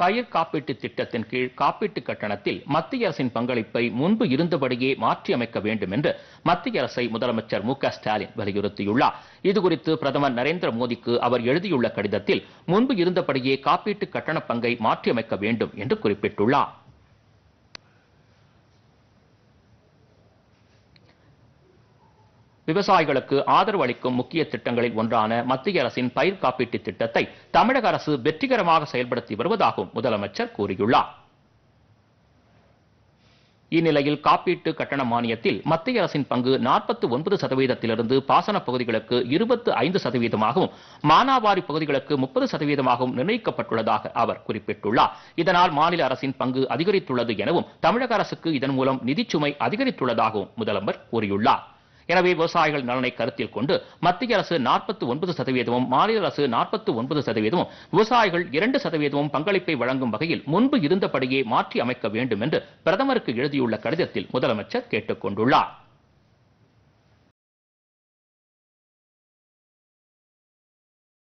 பயிர் காப்பீட்டு திட்டத்தின் கீழ் காப்பீட்டு கட்டணத்தில் மத்திய அரசின் பங்களிப்பை முன்பு இருந்தபடியே மாற்றியமைக்க வேண்டும் என்று மத்திய அரசை முதலமைச்சர் மு ஸ்டாலின் வலியுறுத்தியுள்ளார் இதுகுறித்து பிரதமர் நரேந்திர மோடிக்கு அவர் எழுதியுள்ள கடிதத்தில் முன்பு இருந்தபடியே காப்பீட்டு கட்டண பங்கை மாற்றியமைக்க வேண்டும் என்று குறிப்பிட்டுள்ளார் விவசாயிகளுக்கு ஆதரவு அளிக்கும் முக்கிய திட்டங்களில் ஒன்றான மத்திய அரசின் பயிர் காப்பீட்டு திட்டத்தை தமிழக அரசு வெற்றிகரமாக செயல்படுத்தி வருவதாகவும் முதலமைச்சர் கூறியுள்ளார் இந்நிலையில் காப்பீட்டு கட்டண மானியத்தில் மத்திய அரசின் பங்கு நாற்பத்தி ஒன்பது சதவீதத்திலிருந்து பாசன பகுதிகளுக்கு இருபத்தி ஐந்து சதவீதமாகவும் மானாவாரி பகுதிகளுக்கு முப்பது சதவீதமாகவும் நிர்ணயிக்கப்பட்டுள்ளதாக அவர் குறிப்பிட்டுள்ளார் இதனால் மாநில அரசின் பங்கு அதிகரித்துள்ளது எனவும் தமிழக அரசுக்கு இதன் மூலம் நிதிச்சுமை அதிகரித்துள்ளதாகவும் முதல்வர் கூறியுள்ளார் எனவே விவசாயிகள் நலனை கருத்தில் கொண்டு மத்திய அரசு நாற்பத்தி ஒன்பது சதவீதமும் மாநில அரசு நாற்பத்தி ஒன்பது சதவீதமும் விவசாயிகள் இரண்டு சதவீதமும் பங்களிப்பை வழங்கும் வகையில் முன்பு இருந்தபடியே மாற்றி அமைக்க வேண்டும் என்று பிரதமருக்கு எழுதியுள்ள கடிதத்தில் முதலமைச்சர் கேட்டுக் கொண்டுள்ளார்